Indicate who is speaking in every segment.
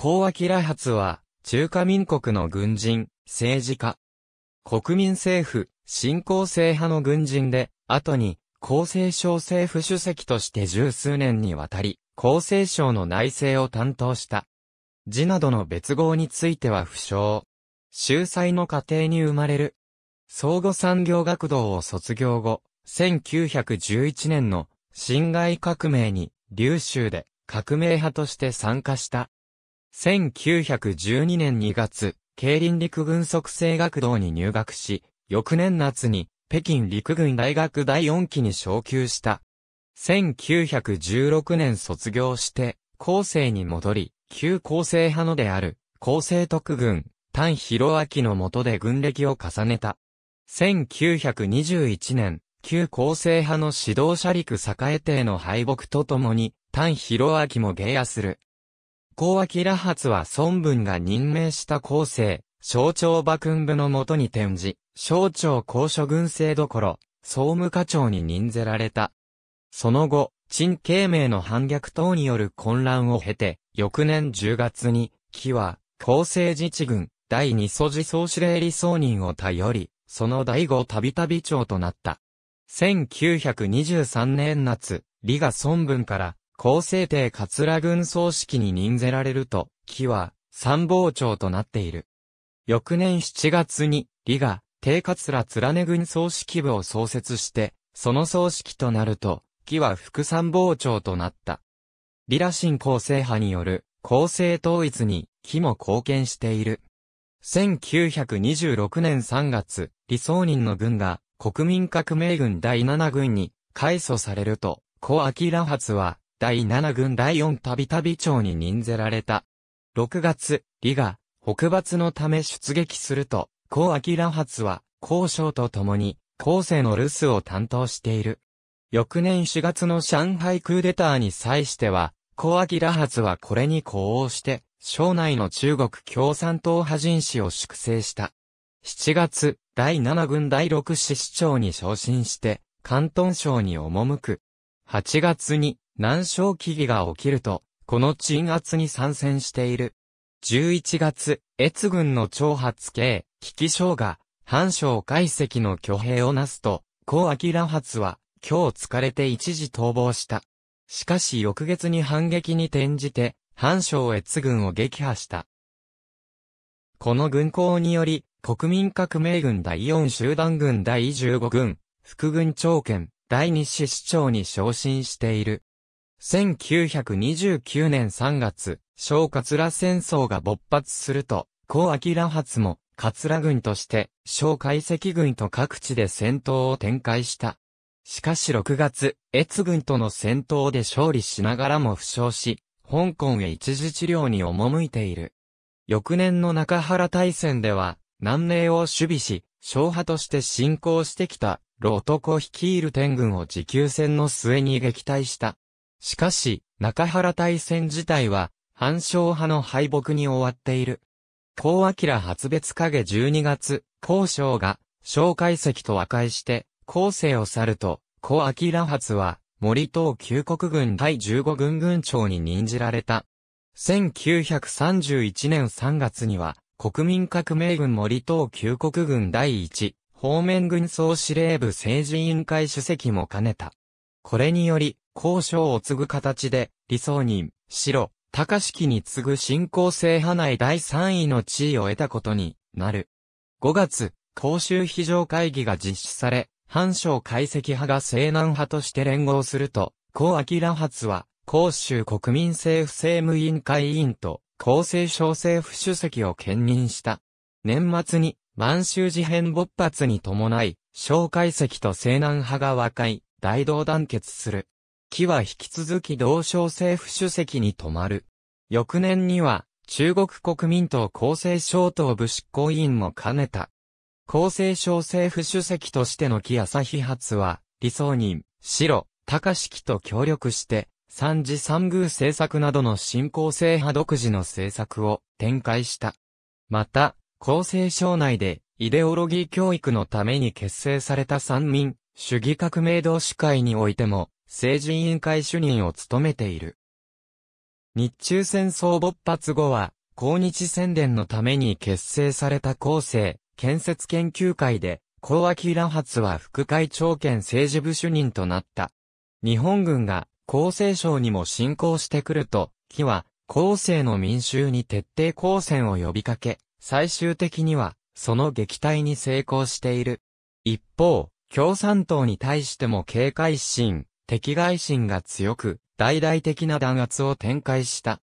Speaker 1: 高キラ発は、中華民国の軍人、政治家。国民政府、新興成派の軍人で、後に、厚生省政府主席として十数年にわたり、厚生省の内政を担当した。字などの別号については不詳。秀才の家庭に生まれる。相互産業学堂を卒業後、1911年の辛亥革命に、琉州で革命派として参加した。1912年2月、競輪陸軍即成学堂に入学し、翌年夏に北京陸軍大学第4期に昇級した。1916年卒業して、後世に戻り、旧構生派のである、構生特軍、丹広明の下で軍歴を重ねた。1921年、旧構生派の指導者陸栄亭の敗北とともに、丹広明も下野する。光明羅発は孫文が任命した後世、省庁幕府部のもとに転じ、省庁公所軍制どころ、総務課長に任ぜられた。その後、陳慶明の反逆等による混乱を経て、翌年10月に、木は、厚生自治軍、第二祖寺総司令理想人を頼り、その第五たびたび長となった。1923年夏、李が孫文から、厚生帝桂軍葬式に任ぜられると、木は参謀長となっている。翌年7月に、李が、帝桂連軍葬式部を創設して、その葬式となると、木は副参謀長となった。李羅新構成派による、構成統一に、木も貢献している。1926年3月、李宗仁の軍が、国民革命軍第7軍に、改組されると、故明発は、第7軍第4たびたび長に任ぜられた。6月、李が、北伐のため出撃すると、高明発は、高将と共に、後世の留守を担当している。翌年4月の上海クーデターに際しては、高明発はこれに呼応して、省内の中国共産党派人士を粛清した。7月、第7軍第6師市長に昇進して、関東省に赴く。8月に、南昌危機が起きると、この鎮圧に参戦している。11月、越軍の長発系、危機将が、藩将解析の挙兵をなすと、高明発は、今日疲れて一時逃亡した。しかし翌月に反撃に転じて、藩将越軍を撃破した。この軍港により、国民革命軍第4集団軍第15軍、副軍長権、第2師市長に昇進している。1929年3月、小桂戦争が勃発すると、高明発も、桂軍として、小海石軍と各地で戦闘を展開した。しかし6月、越軍との戦闘で勝利しながらも負傷し、香港へ一時治療に赴いている。翌年の中原大戦では、南寧を守備し、小派として進行してきた、老男率いる天軍を持久戦の末に撃退した。しかし、中原大戦自体は、反省派の敗北に終わっている。高明発別影12月、高将が、小介石と和解して、後世を去ると、高明発は、森東旧国軍第15軍軍長に任じられた。1931年3月には、国民革命軍森東旧国軍第1、方面軍総司令部政治委員会主席も兼ねた。これにより、交渉を継ぐ形で、理想人、白、高式に次ぐ新興性派内第3位の地位を得たことになる。5月、公衆非常会議が実施され、反省解析派が西南派として連合すると、高明発は、公衆国民政府政務委員会委員と、厚生省政府主席を兼任した。年末に、満州事変勃発に伴い、小解析と西南派が和解、大同団結する。木は引き続き同省政府主席に止まる。翌年には、中国国民党厚生省党部執行委員も兼ねた。厚生省政府主席としての木朝日発は、理想人、白、高式と協力して、三次三宮政策などの新興制派独自の政策を展開した。また、厚生省内で、イデオロギー教育のために結成された三民、主義革命同士会においても、政治委員会主任を務めている。日中戦争勃発後は、抗日宣伝のために結成された厚生、建設研究会で、高脇乱発は副会長兼政治部主任となった。日本軍が、厚生省にも侵攻してくると、木は、厚生の民衆に徹底抗戦を呼びかけ、最終的には、その撃退に成功している。一方、共産党に対しても警戒心、敵外心が強く、大々的な弾圧を展開した。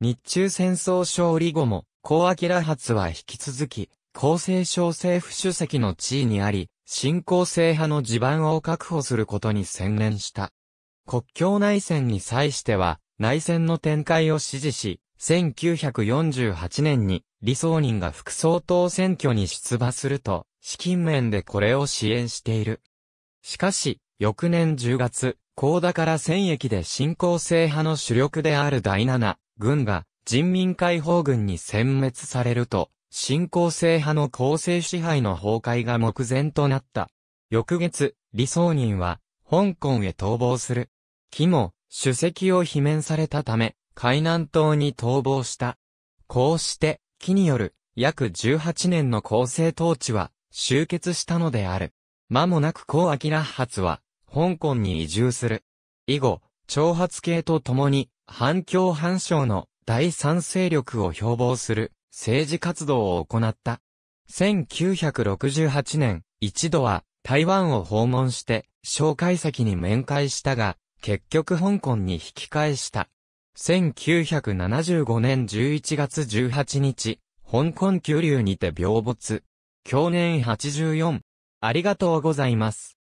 Speaker 1: 日中戦争勝利後も、高明発は引き続き、厚生省政府主席の地位にあり、新公正派の地盤を確保することに専念した。国境内戦に際しては、内戦の展開を支持し、1948年に李想人が副総統選挙に出馬すると、資金面でこれを支援している。しかし、翌年10月、高田から戦役で新興制派の主力である第7軍が人民解放軍に殲滅されると、新興制派の構成支配の崩壊が目前となった。翌月、李想人は、香港へ逃亡する。木も、主席を罷免されたため、海南島に逃亡した。こうして、木による約18年の公正統治は終結したのである。間もなく高明発は、香港に移住する。以後、挑発系と共に、反共反省の第三勢力を標榜する政治活動を行った。1968年、一度は台湾を訪問して、蒋介石に面会したが、結局香港に引き返した。1975年11月18日、香港急流にて病没。去年84。ありがとうございます。